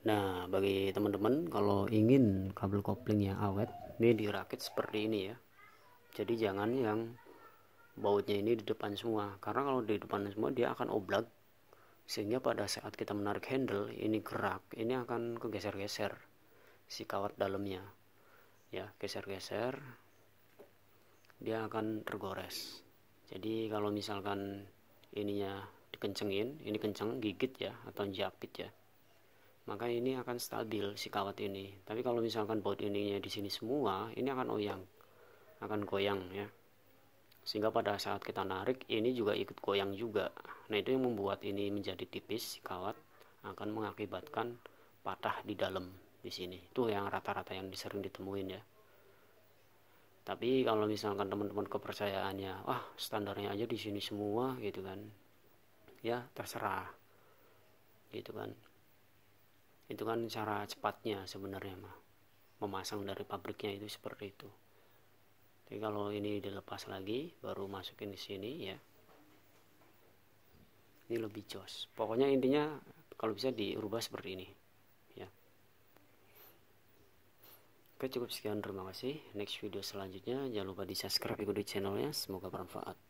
Nah, bagi teman-teman kalau ingin kabel kopling yang awet, ini dirakit seperti ini ya. Jadi jangan yang bautnya ini di depan semua, karena kalau di depan semua dia akan oblak. Sehingga pada saat kita menarik handle, ini gerak, ini akan kegeser-geser si kawat dalamnya. Ya, geser-geser dia akan tergores. Jadi kalau misalkan ininya dikencengin, ini kenceng gigit ya atau japit ya maka ini akan stabil si kawat ini tapi kalau misalkan baut ininya di sini semua ini akan goyang akan goyang ya sehingga pada saat kita narik ini juga ikut goyang juga nah itu yang membuat ini menjadi tipis si kawat akan mengakibatkan patah di dalam di sini itu yang rata-rata yang sering ditemuin ya tapi kalau misalkan teman-teman kepercayaannya wah standarnya aja di sini semua gitu kan ya terserah gitu kan itu kan cara cepatnya sebenarnya mah memasang dari pabriknya itu seperti itu jadi kalau ini dilepas lagi baru masukin di sini ya ini lebih jos pokoknya intinya kalau bisa diubah seperti ini ya oke cukup sekian terima kasih next video selanjutnya jangan lupa di subscribe ikuti channelnya semoga bermanfaat